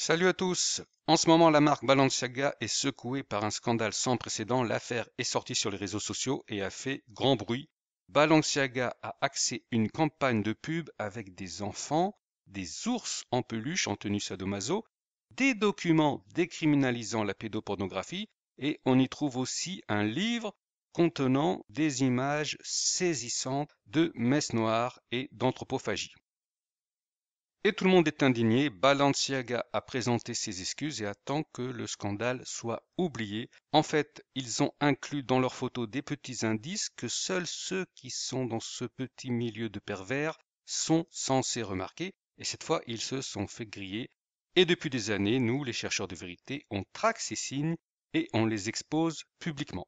Salut à tous En ce moment, la marque Balenciaga est secouée par un scandale sans précédent. L'affaire est sortie sur les réseaux sociaux et a fait grand bruit. Balenciaga a axé une campagne de pub avec des enfants, des ours en peluche en tenue sadomaso, des documents décriminalisant la pédopornographie et on y trouve aussi un livre contenant des images saisissantes de messes noires et d'anthropophagie. Et tout le monde est indigné. Balenciaga a présenté ses excuses et attend que le scandale soit oublié. En fait, ils ont inclus dans leurs photos des petits indices que seuls ceux qui sont dans ce petit milieu de pervers sont censés remarquer. Et cette fois, ils se sont fait griller. Et depuis des années, nous, les chercheurs de vérité, on traque ces signes et on les expose publiquement.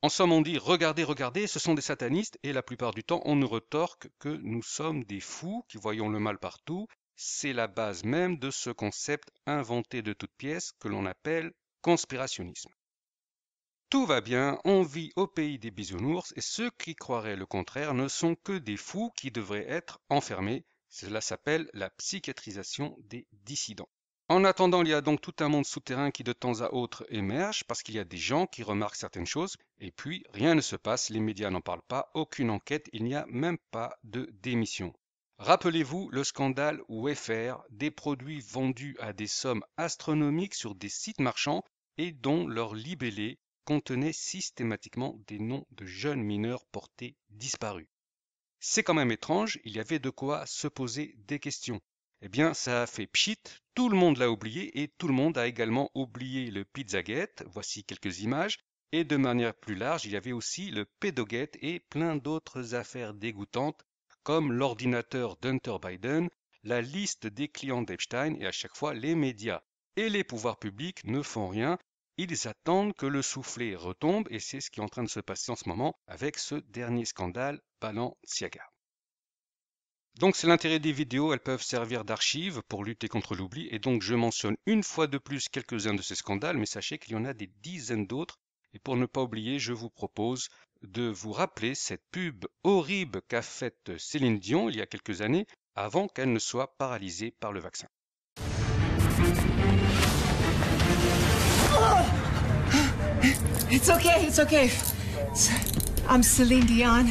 En somme, on dit regardez, regardez, ce sont des satanistes, et la plupart du temps, on nous retorque que nous sommes des fous qui voyons le mal partout c'est la base même de ce concept inventé de toutes pièces que l'on appelle conspirationnisme. Tout va bien, on vit au pays des bisounours et ceux qui croiraient le contraire ne sont que des fous qui devraient être enfermés. Cela s'appelle la psychiatrisation des dissidents. En attendant, il y a donc tout un monde souterrain qui de temps à autre émerge parce qu'il y a des gens qui remarquent certaines choses et puis rien ne se passe, les médias n'en parlent pas, aucune enquête, il n'y a même pas de démission. Rappelez-vous le scandale WFR, des produits vendus à des sommes astronomiques sur des sites marchands et dont leur libellé contenait systématiquement des noms de jeunes mineurs portés disparus. C'est quand même étrange, il y avait de quoi se poser des questions. Eh bien, ça a fait pchit, tout le monde l'a oublié et tout le monde a également oublié le pizzaguette, voici quelques images, et de manière plus large, il y avait aussi le Pédoguette et plein d'autres affaires dégoûtantes comme l'ordinateur d'Hunter Biden, la liste des clients d'Epstein et à chaque fois les médias. Et les pouvoirs publics ne font rien, ils attendent que le soufflet retombe et c'est ce qui est en train de se passer en ce moment avec ce dernier scandale Balenciaga. Donc c'est l'intérêt des vidéos, elles peuvent servir d'archives pour lutter contre l'oubli et donc je mentionne une fois de plus quelques-uns de ces scandales mais sachez qu'il y en a des dizaines d'autres et pour ne pas oublier je vous propose de vous rappeler cette pub horrible qu'a faite Céline Dion il y a quelques années avant qu'elle ne soit paralysée par le vaccin. Oh, Céline Dion.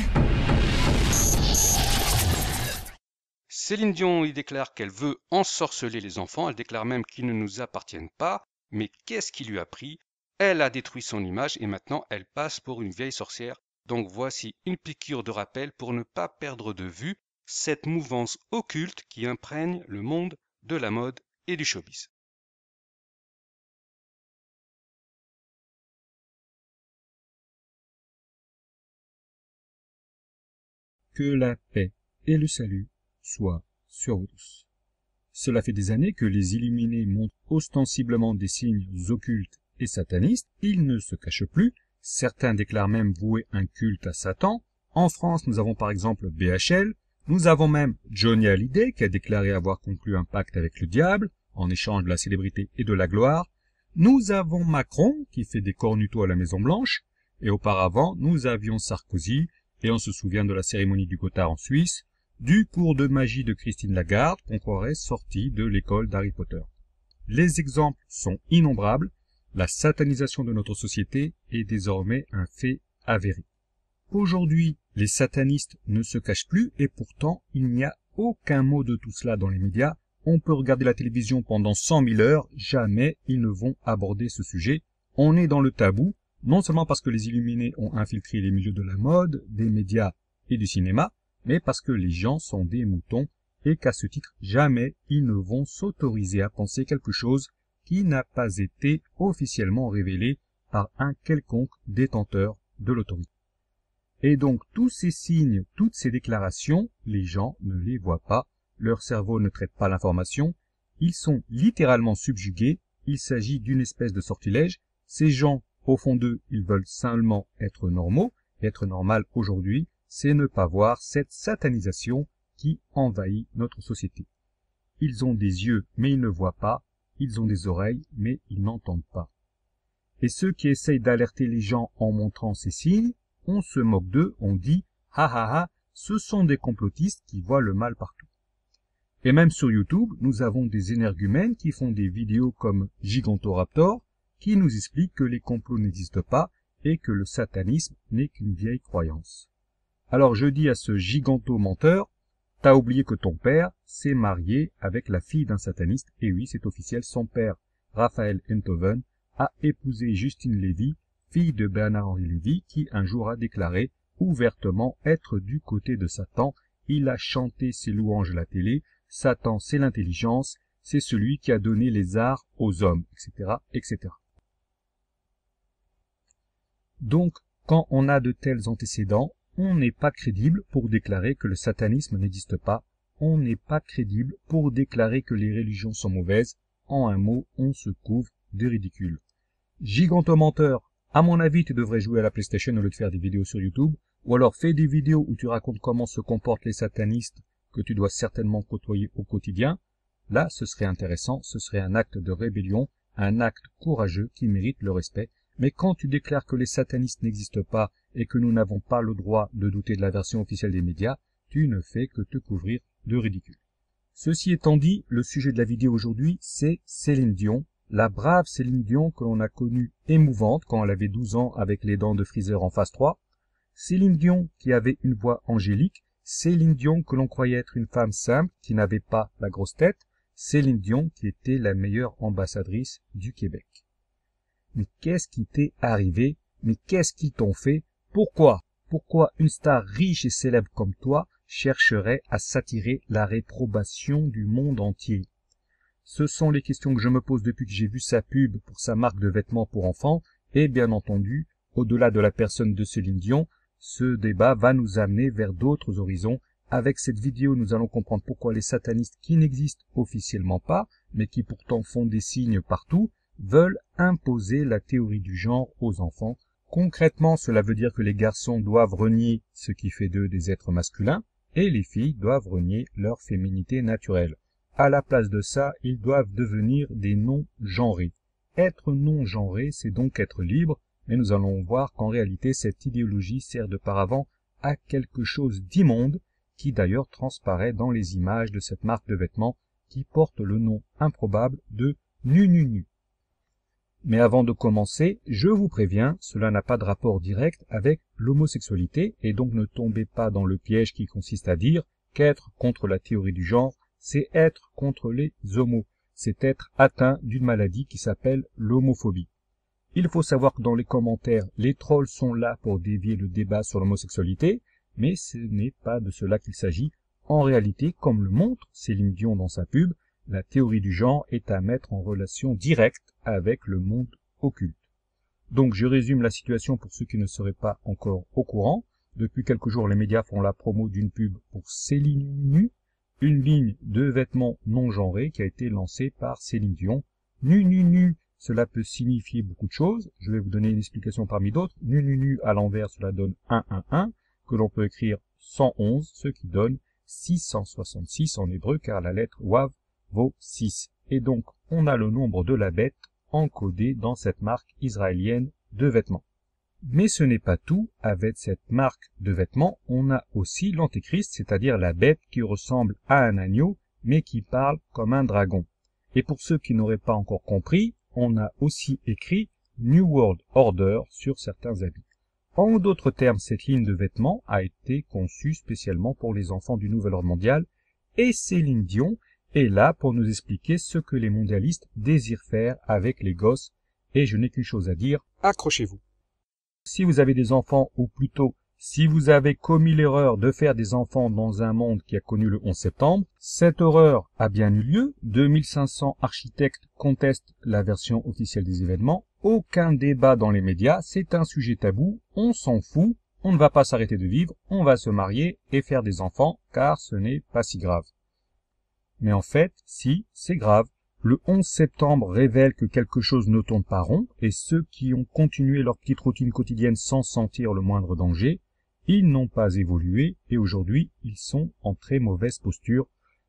Céline Dion y déclare qu'elle veut ensorceler les enfants, elle déclare même qu'ils ne nous appartiennent pas, mais qu'est-ce qui lui a pris elle a détruit son image et maintenant elle passe pour une vieille sorcière. Donc voici une piqûre de rappel pour ne pas perdre de vue cette mouvance occulte qui imprègne le monde de la mode et du showbiz. Que la paix et le salut soient sur vous tous. Cela fait des années que les illuminés montrent ostensiblement des signes occultes et sataniste, il ne se cache plus, certains déclarent même vouer un culte à Satan. En France, nous avons par exemple BHL, nous avons même Johnny Hallyday qui a déclaré avoir conclu un pacte avec le diable en échange de la célébrité et de la gloire. Nous avons Macron qui fait des cornuto à la Maison Blanche. Et auparavant, nous avions Sarkozy et on se souvient de la cérémonie du Gothard en Suisse, du cours de magie de Christine Lagarde qu'on croirait sorti de l'école d'Harry Potter. Les exemples sont innombrables la satanisation de notre société est désormais un fait avéré. Aujourd'hui, les satanistes ne se cachent plus et pourtant il n'y a aucun mot de tout cela dans les médias. On peut regarder la télévision pendant 100 000 heures, jamais ils ne vont aborder ce sujet. On est dans le tabou, non seulement parce que les illuminés ont infiltré les milieux de la mode, des médias et du cinéma, mais parce que les gens sont des moutons et qu'à ce titre, jamais ils ne vont s'autoriser à penser quelque chose qui n'a pas été officiellement révélé par un quelconque détenteur de l'autorité. Et donc tous ces signes, toutes ces déclarations, les gens ne les voient pas, leur cerveau ne traite pas l'information, ils sont littéralement subjugués, il s'agit d'une espèce de sortilège, ces gens, au fond d'eux, ils veulent simplement être normaux, être normal aujourd'hui, c'est ne pas voir cette satanisation qui envahit notre société. Ils ont des yeux, mais ils ne voient pas, ils ont des oreilles, mais ils n'entendent pas. Et ceux qui essayent d'alerter les gens en montrant ces signes, on se moque d'eux, on dit « Ah ah ah, ce sont des complotistes qui voient le mal partout ». Et même sur YouTube, nous avons des énergumènes qui font des vidéos comme Gigantoraptor, qui nous expliquent que les complots n'existent pas et que le satanisme n'est qu'une vieille croyance. Alors je dis à ce giganto-menteur, T'as oublié que ton père s'est marié avec la fille d'un sataniste, et oui, c'est officiel, son père, Raphaël Enthoven, a épousé Justine Lévy, fille de Bernard-Henri Lévy, qui un jour a déclaré ouvertement être du côté de Satan, il a chanté ses louanges à la télé, Satan c'est l'intelligence, c'est celui qui a donné les arts aux hommes, etc., etc. Donc, quand on a de tels antécédents, on n'est pas crédible pour déclarer que le satanisme n'existe pas. On n'est pas crédible pour déclarer que les religions sont mauvaises. En un mot, on se couvre de ridicule. menteur, à mon avis, tu devrais jouer à la PlayStation au lieu de faire des vidéos sur YouTube, ou alors fais des vidéos où tu racontes comment se comportent les satanistes que tu dois certainement côtoyer au quotidien. Là, ce serait intéressant, ce serait un acte de rébellion, un acte courageux qui mérite le respect. Mais quand tu déclares que les satanistes n'existent pas et que nous n'avons pas le droit de douter de la version officielle des médias, tu ne fais que te couvrir de ridicule. Ceci étant dit, le sujet de la vidéo aujourd'hui, c'est Céline Dion, la brave Céline Dion que l'on a connue émouvante quand elle avait 12 ans avec les dents de Freezer en phase 3, Céline Dion qui avait une voix angélique, Céline Dion que l'on croyait être une femme simple qui n'avait pas la grosse tête, Céline Dion qui était la meilleure ambassadrice du Québec. Mais qu'est-ce qui t'est arrivé Mais qu'est-ce qu'ils t'ont fait pourquoi Pourquoi une star riche et célèbre comme toi chercherait à s'attirer la réprobation du monde entier Ce sont les questions que je me pose depuis que j'ai vu sa pub pour sa marque de vêtements pour enfants et bien entendu, au-delà de la personne de Céline Dion, ce débat va nous amener vers d'autres horizons. Avec cette vidéo, nous allons comprendre pourquoi les satanistes qui n'existent officiellement pas, mais qui pourtant font des signes partout, veulent imposer la théorie du genre aux enfants Concrètement, cela veut dire que les garçons doivent renier ce qui fait d'eux des êtres masculins et les filles doivent renier leur féminité naturelle. À la place de ça, ils doivent devenir des non-genrés. Être non-genré, c'est donc être libre, mais nous allons voir qu'en réalité cette idéologie sert de paravent à quelque chose d'immonde, qui d'ailleurs transparaît dans les images de cette marque de vêtements qui porte le nom improbable de mais avant de commencer, je vous préviens, cela n'a pas de rapport direct avec l'homosexualité et donc ne tombez pas dans le piège qui consiste à dire qu'être contre la théorie du genre, c'est être contre les homos, c'est être atteint d'une maladie qui s'appelle l'homophobie. Il faut savoir que dans les commentaires, les trolls sont là pour dévier le débat sur l'homosexualité, mais ce n'est pas de cela qu'il s'agit. En réalité, comme le montre Céline Dion dans sa pub, la théorie du genre est à mettre en relation directe avec le monde occulte. Donc je résume la situation pour ceux qui ne seraient pas encore au courant. Depuis quelques jours, les médias font la promo d'une pub pour Céline Nu, une ligne de vêtements non genrés qui a été lancée par Céline Dion. Nu nu nu, cela peut signifier beaucoup de choses. Je vais vous donner une explication parmi d'autres. Nu nu à l'envers, cela donne 1, que l'on peut écrire 111, ce qui donne 666 en hébreu, car la lettre Wav vaut 6. Et donc, on a le nombre de la bête encodé dans cette marque israélienne de vêtements. Mais ce n'est pas tout, avec cette marque de vêtements, on a aussi l'antéchrist, c'est-à-dire la bête qui ressemble à un agneau, mais qui parle comme un dragon. Et pour ceux qui n'auraient pas encore compris, on a aussi écrit New World Order sur certains habits. En d'autres termes, cette ligne de vêtements a été conçue spécialement pour les enfants du Nouvel Ordre mondial, et Céline Dion et là pour nous expliquer ce que les mondialistes désirent faire avec les gosses, et je n'ai qu'une chose à dire, accrochez-vous. Si vous avez des enfants, ou plutôt si vous avez commis l'erreur de faire des enfants dans un monde qui a connu le 11 septembre, cette horreur a bien eu lieu, 2500 architectes contestent la version officielle des événements, aucun débat dans les médias, c'est un sujet tabou, on s'en fout, on ne va pas s'arrêter de vivre, on va se marier et faire des enfants, car ce n'est pas si grave. Mais en fait, si, c'est grave. Le 11 septembre révèle que quelque chose ne tombe pas rond, et ceux qui ont continué leur petite routine quotidienne sans sentir le moindre danger, ils n'ont pas évolué, et aujourd'hui, ils sont en très mauvaise posture.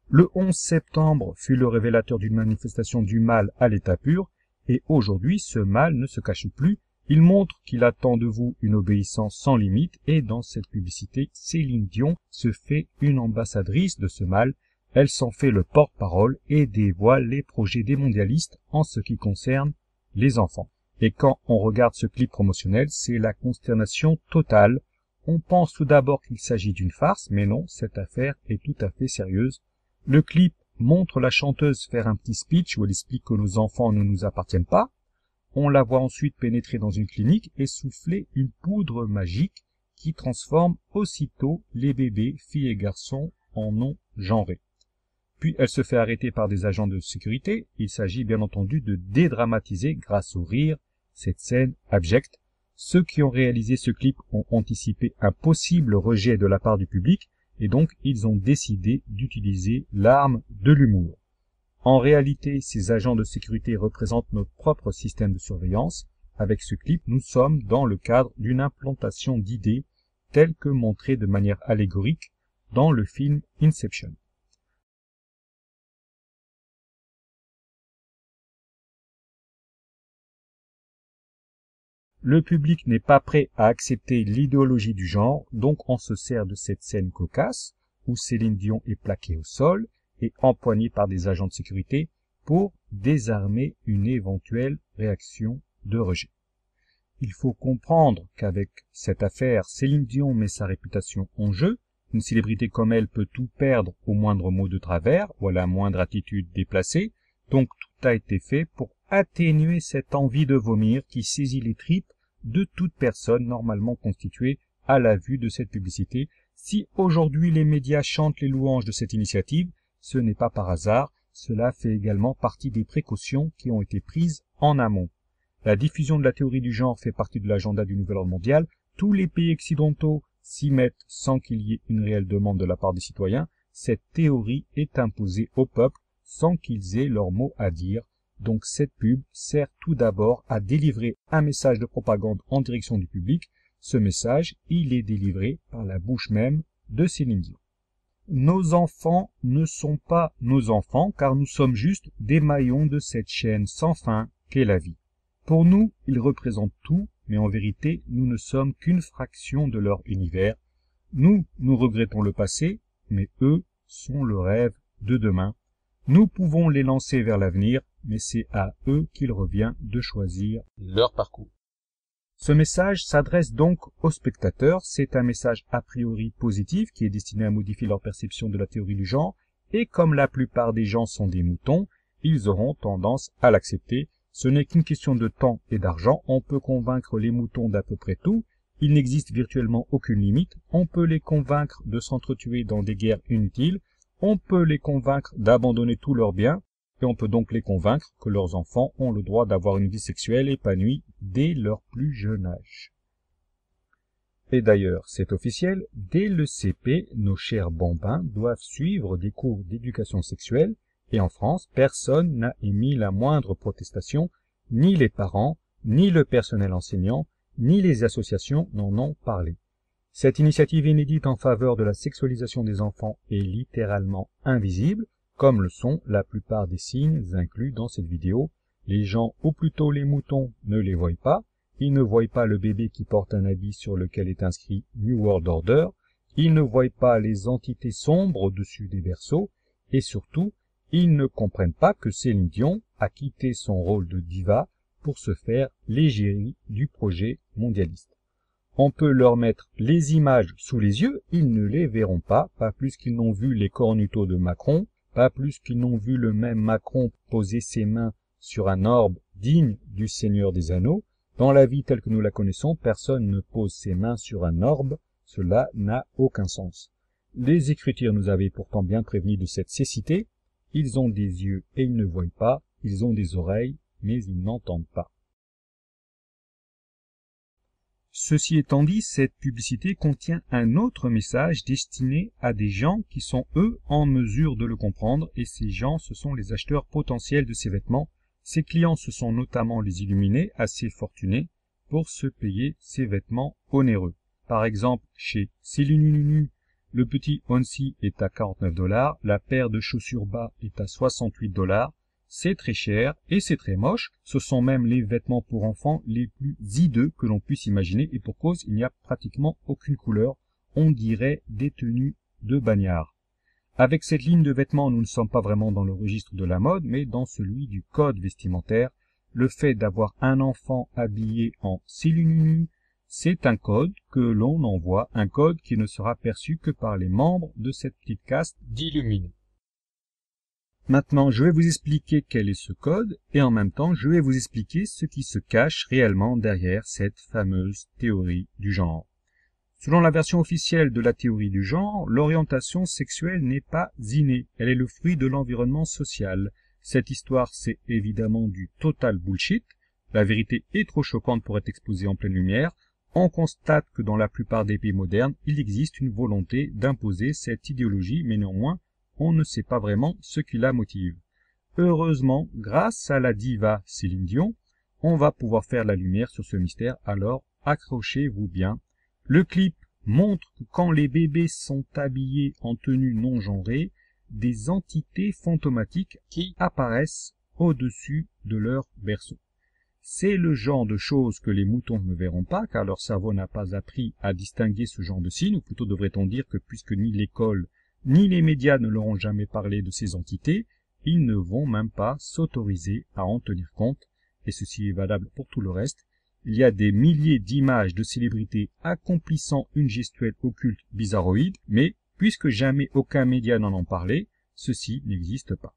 Le 11 septembre fut le révélateur d'une manifestation du mal à l'état pur, et aujourd'hui, ce mal ne se cache plus, il montre qu'il attend de vous une obéissance sans limite, et dans cette publicité, Céline Dion se fait une ambassadrice de ce mal, elle s'en fait le porte-parole et dévoile les projets des mondialistes en ce qui concerne les enfants. Et quand on regarde ce clip promotionnel, c'est la consternation totale. On pense tout d'abord qu'il s'agit d'une farce, mais non, cette affaire est tout à fait sérieuse. Le clip montre la chanteuse faire un petit speech où elle explique que nos enfants ne nous appartiennent pas. On la voit ensuite pénétrer dans une clinique et souffler une poudre magique qui transforme aussitôt les bébés, filles et garçons, en non genrés. Puis elle se fait arrêter par des agents de sécurité. Il s'agit bien entendu de dédramatiser grâce au rire cette scène abjecte. Ceux qui ont réalisé ce clip ont anticipé un possible rejet de la part du public et donc ils ont décidé d'utiliser l'arme de l'humour. En réalité, ces agents de sécurité représentent notre propre système de surveillance. Avec ce clip, nous sommes dans le cadre d'une implantation d'idées telles que montrées de manière allégorique dans le film Inception. Le public n'est pas prêt à accepter l'idéologie du genre, donc on se sert de cette scène cocasse où Céline Dion est plaquée au sol et empoignée par des agents de sécurité pour désarmer une éventuelle réaction de rejet. Il faut comprendre qu'avec cette affaire, Céline Dion met sa réputation en jeu. Une célébrité comme elle peut tout perdre au moindre mot de travers ou à la moindre attitude déplacée. Donc tout a été fait pour atténuer cette envie de vomir qui saisit les tripes de toute personne normalement constituée à la vue de cette publicité. Si aujourd'hui les médias chantent les louanges de cette initiative, ce n'est pas par hasard, cela fait également partie des précautions qui ont été prises en amont. La diffusion de la théorie du genre fait partie de l'agenda du Nouvel Ordre mondial. Tous les pays occidentaux s'y mettent sans qu'il y ait une réelle demande de la part des citoyens. Cette théorie est imposée au peuple sans qu'ils aient leur mot à dire. Donc cette pub sert tout d'abord à délivrer un message de propagande en direction du public. Ce message, il est délivré par la bouche même de Céline Dion. Nos enfants ne sont pas nos enfants car nous sommes juste des maillons de cette chaîne sans fin qu'est la vie. Pour nous, ils représentent tout, mais en vérité, nous ne sommes qu'une fraction de leur univers. Nous, nous regrettons le passé, mais eux sont le rêve de demain. Nous pouvons les lancer vers l'avenir, mais c'est à eux qu'il revient de choisir leur parcours. Ce message s'adresse donc aux spectateurs, c'est un message a priori positif qui est destiné à modifier leur perception de la théorie du genre, et comme la plupart des gens sont des moutons, ils auront tendance à l'accepter. Ce n'est qu'une question de temps et d'argent, on peut convaincre les moutons d'à peu près tout, il n'existe virtuellement aucune limite, on peut les convaincre de s'entretuer dans des guerres inutiles, on peut les convaincre d'abandonner tous leurs biens et on peut donc les convaincre que leurs enfants ont le droit d'avoir une vie sexuelle épanouie dès leur plus jeune âge. Et d'ailleurs, c'est officiel, dès le CP, nos chers bambins doivent suivre des cours d'éducation sexuelle, et en France, personne n'a émis la moindre protestation, ni les parents, ni le personnel enseignant, ni les associations n'en ont parlé. Cette initiative inédite en faveur de la sexualisation des enfants est littéralement invisible, comme le sont la plupart des signes inclus dans cette vidéo. Les gens, ou plutôt les moutons, ne les voient pas. Ils ne voient pas le bébé qui porte un habit sur lequel est inscrit New World Order. Ils ne voient pas les entités sombres au-dessus des berceaux. Et surtout, ils ne comprennent pas que Céline Dion a quitté son rôle de diva pour se faire l'égérie du projet mondialiste on peut leur mettre les images sous les yeux, ils ne les verront pas, pas plus qu'ils n'ont vu les cornuto de Macron, pas plus qu'ils n'ont vu le même Macron poser ses mains sur un orbe digne du Seigneur des Anneaux. Dans la vie telle que nous la connaissons, personne ne pose ses mains sur un orbe, cela n'a aucun sens. Les Écritures nous avaient pourtant bien prévenus de cette cécité, ils ont des yeux et ils ne voient pas, ils ont des oreilles, mais ils n'entendent pas. Ceci étant dit, cette publicité contient un autre message destiné à des gens qui sont eux en mesure de le comprendre et ces gens ce sont les acheteurs potentiels de ces vêtements. Ces clients ce sont notamment les illuminés assez fortunés pour se payer ces vêtements onéreux. Par exemple, chez Céline le petit Onsi est à 49 dollars, la paire de chaussures bas est à 68 dollars, c'est très cher et c'est très moche. Ce sont même les vêtements pour enfants les plus hideux que l'on puisse imaginer et pour cause, il n'y a pratiquement aucune couleur. On dirait des tenues de bagnard. Avec cette ligne de vêtements, nous ne sommes pas vraiment dans le registre de la mode, mais dans celui du code vestimentaire. Le fait d'avoir un enfant habillé en silunu, c'est un code que l'on envoie, un code qui ne sera perçu que par les membres de cette petite caste d'illuminés. Maintenant, je vais vous expliquer quel est ce code et en même temps, je vais vous expliquer ce qui se cache réellement derrière cette fameuse théorie du genre. Selon la version officielle de la théorie du genre, l'orientation sexuelle n'est pas innée, elle est le fruit de l'environnement social. Cette histoire, c'est évidemment du total bullshit. La vérité est trop choquante pour être exposée en pleine lumière. On constate que dans la plupart des pays modernes, il existe une volonté d'imposer cette idéologie, mais néanmoins, on ne sait pas vraiment ce qui la motive. Heureusement, grâce à la diva Céline Dion, on va pouvoir faire la lumière sur ce mystère, alors accrochez-vous bien. Le clip montre que quand les bébés sont habillés en tenue non genrée, des entités fantomatiques qui apparaissent au-dessus de leur berceau. C'est le genre de choses que les moutons ne verront pas, car leur cerveau n'a pas appris à distinguer ce genre de signes, ou plutôt devrait-on dire que puisque ni l'école ni les médias ne leur ont jamais parlé de ces entités, ils ne vont même pas s'autoriser à en tenir compte, et ceci est valable pour tout le reste. Il y a des milliers d'images de célébrités accomplissant une gestuelle occulte bizarroïde, mais puisque jamais aucun média n'en a parlé, ceci n'existe pas.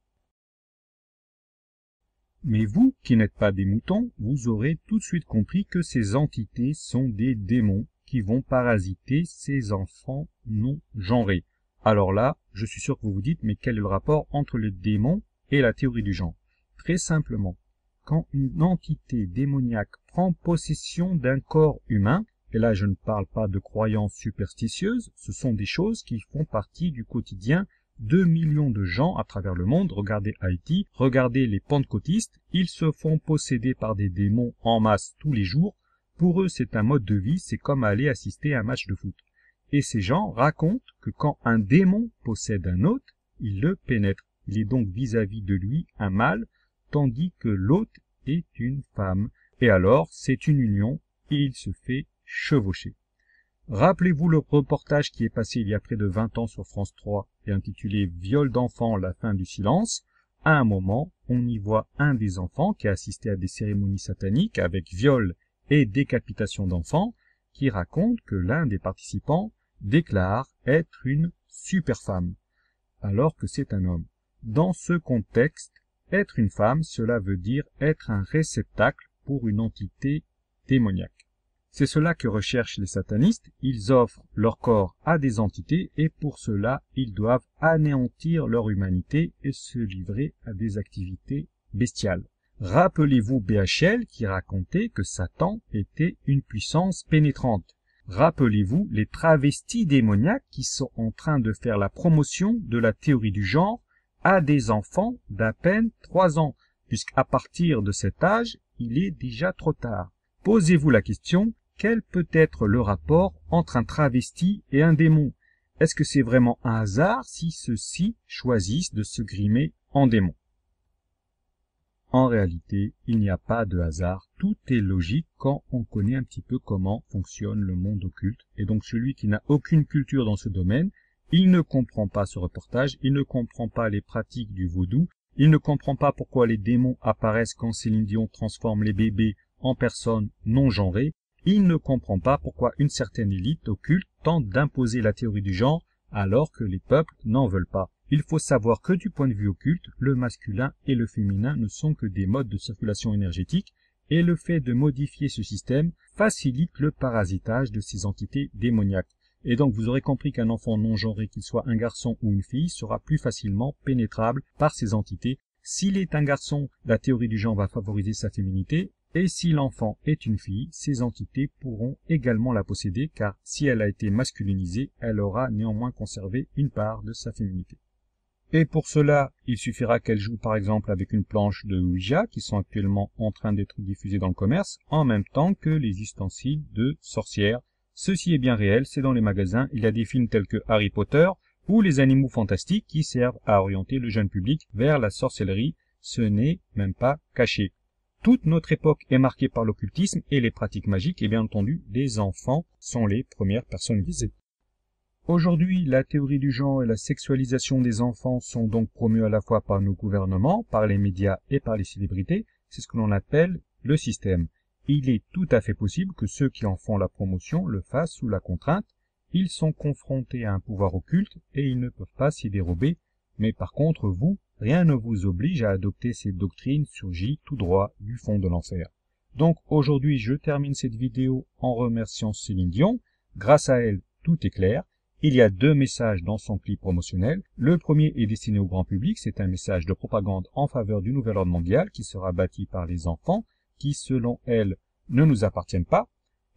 Mais vous, qui n'êtes pas des moutons, vous aurez tout de suite compris que ces entités sont des démons qui vont parasiter ces enfants non genrés. Alors là, je suis sûr que vous vous dites, mais quel est le rapport entre le démon et la théorie du genre Très simplement, quand une entité démoniaque prend possession d'un corps humain, et là je ne parle pas de croyances superstitieuses, ce sont des choses qui font partie du quotidien de millions de gens à travers le monde, regardez Haïti, regardez les pentecôtistes, ils se font posséder par des démons en masse tous les jours, pour eux c'est un mode de vie, c'est comme aller assister à un match de foot. Et ces gens racontent que quand un démon possède un hôte, il le pénètre. Il est donc vis-à-vis de lui un mâle, tandis que l'hôte est une femme. Et alors, c'est une union, et il se fait chevaucher. Rappelez-vous le reportage qui est passé il y a près de 20 ans sur France 3 et intitulé Viol d'enfants, la fin du silence. À un moment, on y voit un des enfants qui a assisté à des cérémonies sataniques avec viol et décapitation d'enfants qui raconte que l'un des participants déclare être une super-femme, alors que c'est un homme. Dans ce contexte, être une femme, cela veut dire être un réceptacle pour une entité démoniaque. C'est cela que recherchent les satanistes, ils offrent leur corps à des entités et pour cela ils doivent anéantir leur humanité et se livrer à des activités bestiales. Rappelez-vous BHL qui racontait que Satan était une puissance pénétrante. Rappelez-vous les travestis démoniaques qui sont en train de faire la promotion de la théorie du genre à des enfants d'à peine trois ans, puisqu'à partir de cet âge, il est déjà trop tard. Posez-vous la question, quel peut être le rapport entre un travesti et un démon Est-ce que c'est vraiment un hasard si ceux-ci choisissent de se grimer en démon en réalité, il n'y a pas de hasard, tout est logique quand on connaît un petit peu comment fonctionne le monde occulte. Et donc celui qui n'a aucune culture dans ce domaine, il ne comprend pas ce reportage, il ne comprend pas les pratiques du vaudou, il ne comprend pas pourquoi les démons apparaissent quand Céline Dion transforme les bébés en personnes non genrées, il ne comprend pas pourquoi une certaine élite occulte tente d'imposer la théorie du genre alors que les peuples n'en veulent pas. Il faut savoir que du point de vue occulte, le masculin et le féminin ne sont que des modes de circulation énergétique et le fait de modifier ce système facilite le parasitage de ces entités démoniaques. Et donc vous aurez compris qu'un enfant non genré, qu'il soit un garçon ou une fille, sera plus facilement pénétrable par ces entités. S'il est un garçon, la théorie du genre va favoriser sa féminité, et si l'enfant est une fille, ces entités pourront également la posséder, car si elle a été masculinisée, elle aura néanmoins conservé une part de sa féminité. Et pour cela, il suffira qu'elle joue par exemple avec une planche de Ouija qui sont actuellement en train d'être diffusées dans le commerce en même temps que les ustensiles de sorcières. Ceci est bien réel, c'est dans les magasins. Il y a des films tels que Harry Potter ou les animaux fantastiques qui servent à orienter le jeune public vers la sorcellerie. Ce n'est même pas caché. Toute notre époque est marquée par l'occultisme et les pratiques magiques et bien entendu les enfants sont les premières personnes visées. Aujourd'hui, la théorie du genre et la sexualisation des enfants sont donc promues à la fois par nos gouvernements, par les médias et par les célébrités. C'est ce que l'on appelle le système. Il est tout à fait possible que ceux qui en font la promotion le fassent sous la contrainte. Ils sont confrontés à un pouvoir occulte et ils ne peuvent pas s'y dérober. Mais par contre, vous, rien ne vous oblige à adopter ces doctrines surgies tout droit du fond de l'enfer. Donc aujourd'hui, je termine cette vidéo en remerciant Céline Dion. Grâce à elle, tout est clair. Il y a deux messages dans son clip promotionnel. Le premier est destiné au grand public, c'est un message de propagande en faveur du nouvel ordre mondial qui sera bâti par les enfants, qui selon elle ne nous appartiennent pas.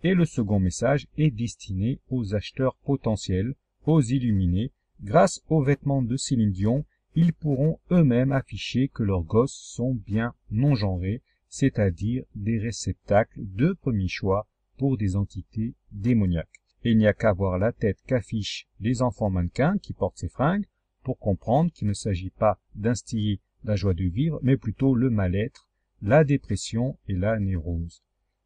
Et le second message est destiné aux acheteurs potentiels, aux illuminés. Grâce aux vêtements de Céline Dion, ils pourront eux-mêmes afficher que leurs gosses sont bien non-genrés, c'est-à-dire des réceptacles de premier choix pour des entités démoniaques il n'y a qu'à voir la tête qu'affichent les enfants mannequins qui portent ces fringues pour comprendre qu'il ne s'agit pas d'instiller la joie de vivre, mais plutôt le mal-être, la dépression et la névrose.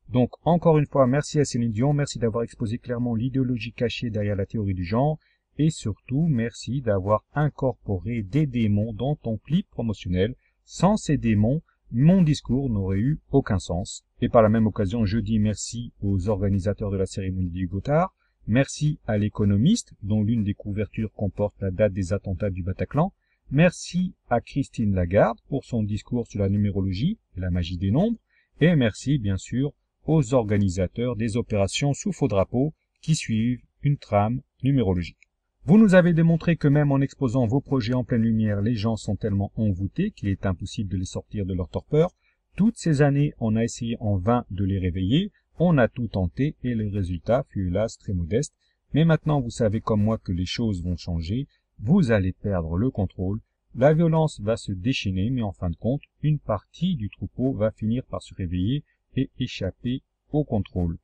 Donc, encore une fois, merci à Céline Dion, merci d'avoir exposé clairement l'idéologie cachée derrière la théorie du genre, et surtout, merci d'avoir incorporé des démons dans ton clip promotionnel. Sans ces démons, mon discours n'aurait eu aucun sens. Et par la même occasion, je dis merci aux organisateurs de la cérémonie du Gothard, Merci à l'économiste, dont l'une des couvertures comporte la date des attentats du Bataclan. Merci à Christine Lagarde pour son discours sur la numérologie et la magie des nombres. Et merci, bien sûr, aux organisateurs des opérations sous faux drapeau qui suivent une trame numérologique. Vous nous avez démontré que même en exposant vos projets en pleine lumière, les gens sont tellement envoûtés qu'il est impossible de les sortir de leur torpeur. Toutes ces années, on a essayé en vain de les réveiller on a tout tenté et le résultat fut hélas très modeste, mais maintenant vous savez comme moi que les choses vont changer, vous allez perdre le contrôle, la violence va se déchaîner, mais en fin de compte, une partie du troupeau va finir par se réveiller et échapper au contrôle.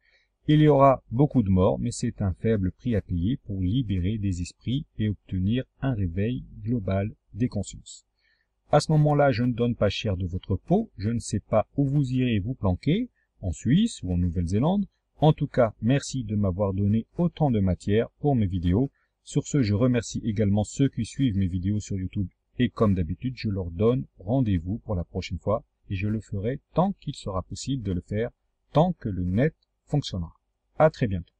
Il y aura beaucoup de morts, mais c'est un faible prix à payer pour libérer des esprits et obtenir un réveil global des consciences. À ce moment-là, je ne donne pas cher de votre peau, je ne sais pas où vous irez vous planquer, en Suisse ou en Nouvelle-Zélande. En tout cas, merci de m'avoir donné autant de matière pour mes vidéos. Sur ce, je remercie également ceux qui suivent mes vidéos sur YouTube. Et comme d'habitude, je leur donne rendez-vous pour la prochaine fois et je le ferai tant qu'il sera possible de le faire, tant que le net fonctionnera. À très bientôt.